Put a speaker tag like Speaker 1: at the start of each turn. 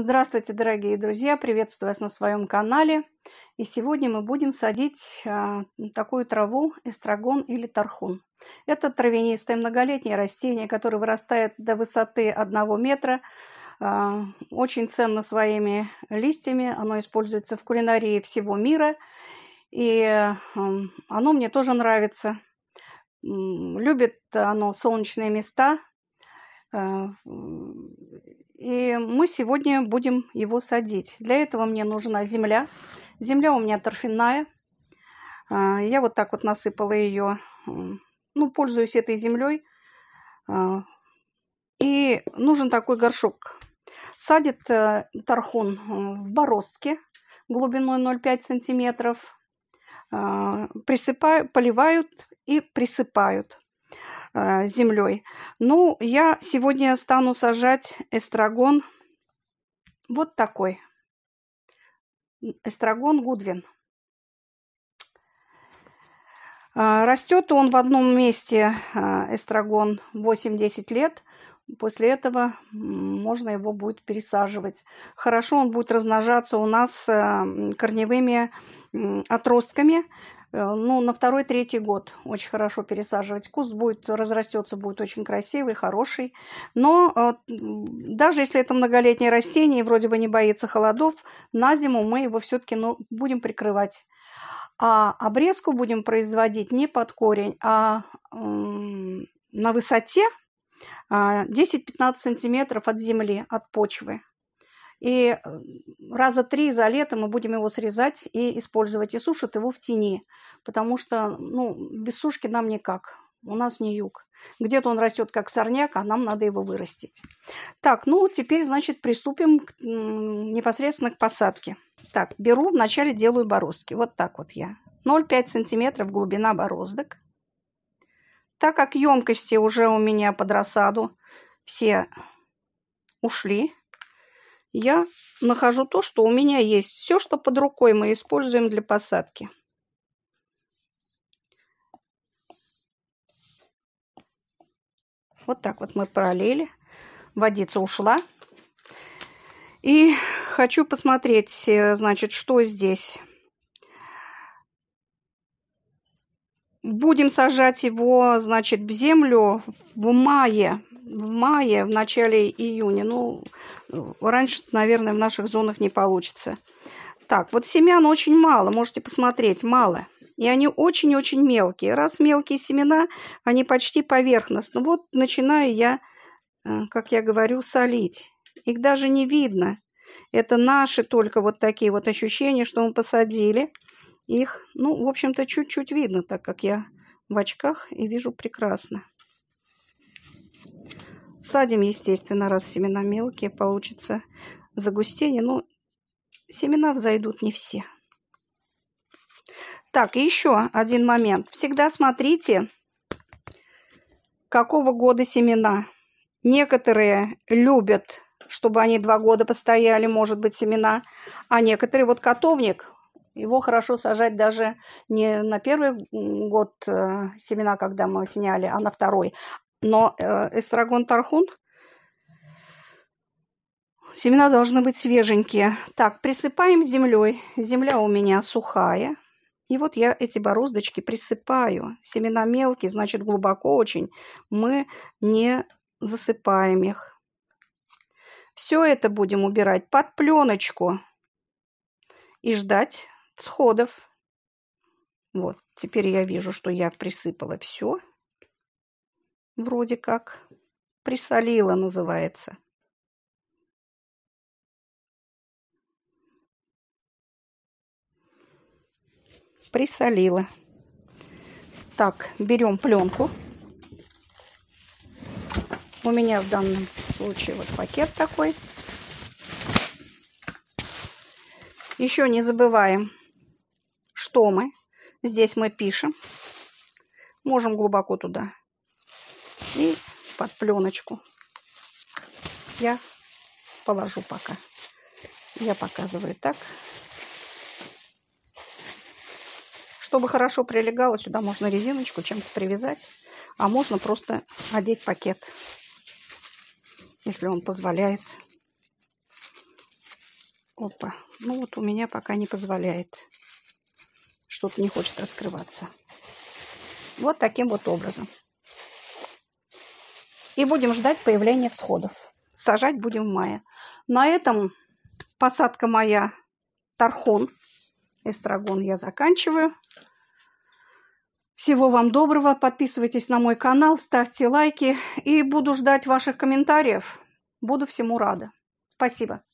Speaker 1: Здравствуйте, дорогие друзья! Приветствую вас на своем канале. И сегодня мы будем садить а, такую траву эстрагон или тархун. Это травянистое многолетнее растение, которое вырастает до высоты одного метра. А, очень ценно своими листьями. Оно используется в кулинарии всего мира. И а, оно мне тоже нравится. Любит оно солнечные места, и мы сегодня будем его садить. Для этого мне нужна земля. Земля у меня торфяная. А, я вот так вот насыпала ее. Ну, пользуюсь этой землей. А, и нужен такой горшок. Садит э, тархун в бороздке глубиной 0,5 сантиметров. А, Присыпаю, поливают и присыпают. Э, землей. Ну, я сегодня стану сажать эстрагон вот такой. Эстрагон Гудвин. Э, Растет он в одном месте, э, эстрагон, 8-10 лет. После этого можно его будет пересаживать. Хорошо он будет размножаться у нас корневыми отростками. Э, ну, на второй-третий год очень хорошо пересаживать. Куст будет, разрастется, будет очень красивый, хороший. Но э, даже если это многолетнее растение и вроде бы не боится холодов, на зиму мы его все-таки ну, будем прикрывать. А обрезку будем производить не под корень, а на высоте 10-15 а, сантиметров от земли, от почвы. И раза три за лето мы будем его срезать и использовать. И сушат его в тени, потому что ну, без сушки нам никак. У нас не юг. Где-то он растет как сорняк, а нам надо его вырастить. Так, ну теперь, значит, приступим к, непосредственно к посадке. Так, беру, вначале делаю бороздки. Вот так вот я. 0,5 сантиметров глубина бороздок. Так как емкости уже у меня под рассаду все ушли, я нахожу то, что у меня есть. Все, что под рукой, мы используем для посадки. Вот так вот мы параллели. Водица ушла. И хочу посмотреть, э, значит, что здесь. Будем сажать его, значит, в землю в мае в мае, в начале июня. Ну, раньше, наверное, в наших зонах не получится. Так, вот семян очень мало, можете посмотреть, мало. И они очень-очень мелкие. Раз мелкие семена, они почти поверхностны. Вот начинаю я, э, как я говорю, солить. Их даже не видно. Это наши только вот такие вот ощущения, что мы посадили. Их, ну, в общем-то, чуть-чуть видно, так как я в очках и вижу прекрасно. Садим, естественно, раз семена мелкие, получится загустение. Ну, семена взойдут не все. Так, еще один момент. Всегда смотрите, какого года семена. Некоторые любят, чтобы они два года постояли, может быть, семена. А некоторые, вот котовник, его хорошо сажать даже не на первый год э, семена, когда мы сняли, а на второй. Но э, эстрагон тархун Семена должны быть свеженькие. Так, присыпаем землей. Земля у меня сухая. И вот я эти бороздочки присыпаю. Семена мелкие, значит глубоко очень. Мы не засыпаем их. Все это будем убирать под пленочку и ждать сходов. Вот, теперь я вижу, что я присыпала все. Вроде как. Присолила называется. Присолила. Так, берем пленку. У меня в данном случае вот пакет такой. Еще не забываем, что мы. Здесь мы пишем. Можем глубоко туда и под пленочку я положу пока. Я показываю так. Чтобы хорошо прилегало, сюда можно резиночку чем-то привязать, а можно просто одеть пакет, если он позволяет. Опа, ну вот у меня пока не позволяет. Что-то не хочет раскрываться. Вот таким вот образом и будем ждать появления всходов. Сажать будем в мае. На этом посадка моя Тархон, эстрагон я заканчиваю. Всего вам доброго. Подписывайтесь на мой канал, ставьте лайки и буду ждать ваших комментариев. Буду всему рада. Спасибо.